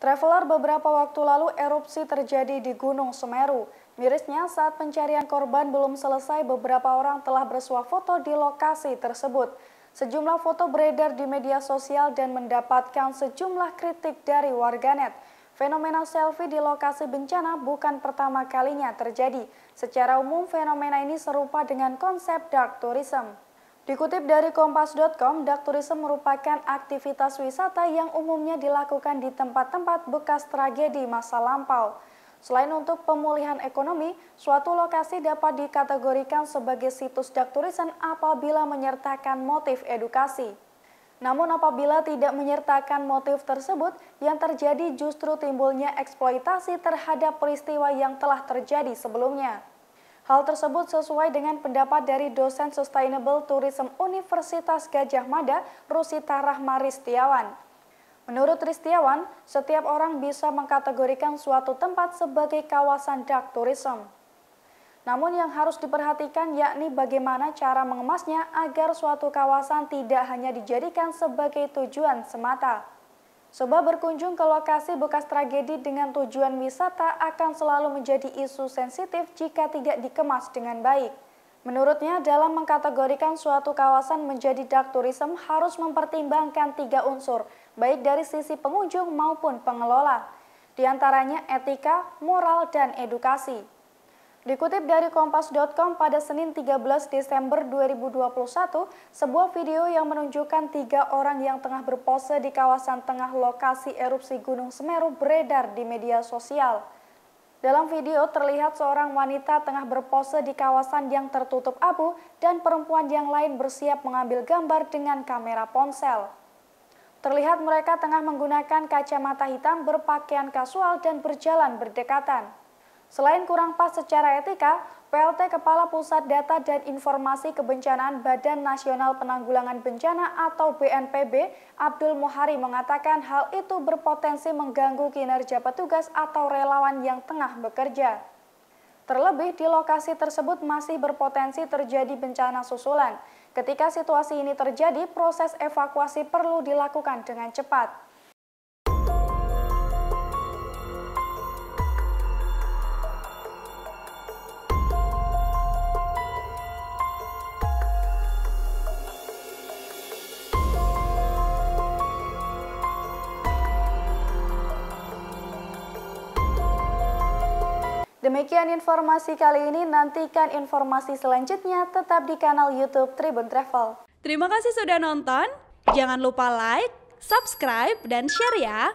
Traveler beberapa waktu lalu erupsi terjadi di Gunung Semeru. Mirisnya saat pencarian korban belum selesai beberapa orang telah bersuah foto di lokasi tersebut. Sejumlah foto beredar di media sosial dan mendapatkan sejumlah kritik dari warganet. Fenomena selfie di lokasi bencana bukan pertama kalinya terjadi. Secara umum fenomena ini serupa dengan konsep dark tourism. Dikutip dari Kompas.com, dak tourism merupakan aktivitas wisata yang umumnya dilakukan di tempat-tempat bekas tragedi masa lampau. Selain untuk pemulihan ekonomi, suatu lokasi dapat dikategorikan sebagai situs dak tourism apabila menyertakan motif edukasi. Namun apabila tidak menyertakan motif tersebut, yang terjadi justru timbulnya eksploitasi terhadap peristiwa yang telah terjadi sebelumnya. Hal tersebut sesuai dengan pendapat dari dosen Sustainable Tourism Universitas Gajah Mada, Rusita Rahmaristiawan. Menurut Ristiawan, setiap orang bisa mengkategorikan suatu tempat sebagai kawasan dark tourism. Namun yang harus diperhatikan yakni bagaimana cara mengemasnya agar suatu kawasan tidak hanya dijadikan sebagai tujuan semata. Sobat berkunjung ke lokasi bekas tragedi dengan tujuan wisata akan selalu menjadi isu sensitif jika tidak dikemas dengan baik. Menurutnya, dalam mengkategorikan suatu kawasan menjadi dark tourism harus mempertimbangkan tiga unsur, baik dari sisi pengunjung maupun pengelola. Di antaranya etika, moral, dan edukasi. Dikutip dari Kompas.com pada Senin 13 Desember 2021, sebuah video yang menunjukkan tiga orang yang tengah berpose di kawasan tengah lokasi erupsi Gunung Semeru beredar di media sosial. Dalam video terlihat seorang wanita tengah berpose di kawasan yang tertutup abu dan perempuan yang lain bersiap mengambil gambar dengan kamera ponsel. Terlihat mereka tengah menggunakan kacamata hitam berpakaian kasual dan berjalan berdekatan. Selain kurang pas secara etika, PLT Kepala Pusat Data dan Informasi Kebencanaan Badan Nasional Penanggulangan Bencana atau BNPB, Abdul Muhari mengatakan hal itu berpotensi mengganggu kinerja petugas atau relawan yang tengah bekerja. Terlebih di lokasi tersebut masih berpotensi terjadi bencana susulan. Ketika situasi ini terjadi, proses evakuasi perlu dilakukan dengan cepat. Demikian informasi kali ini, nantikan informasi selanjutnya tetap di kanal YouTube Tribun Travel. Terima kasih sudah nonton, jangan lupa like, subscribe, dan share ya!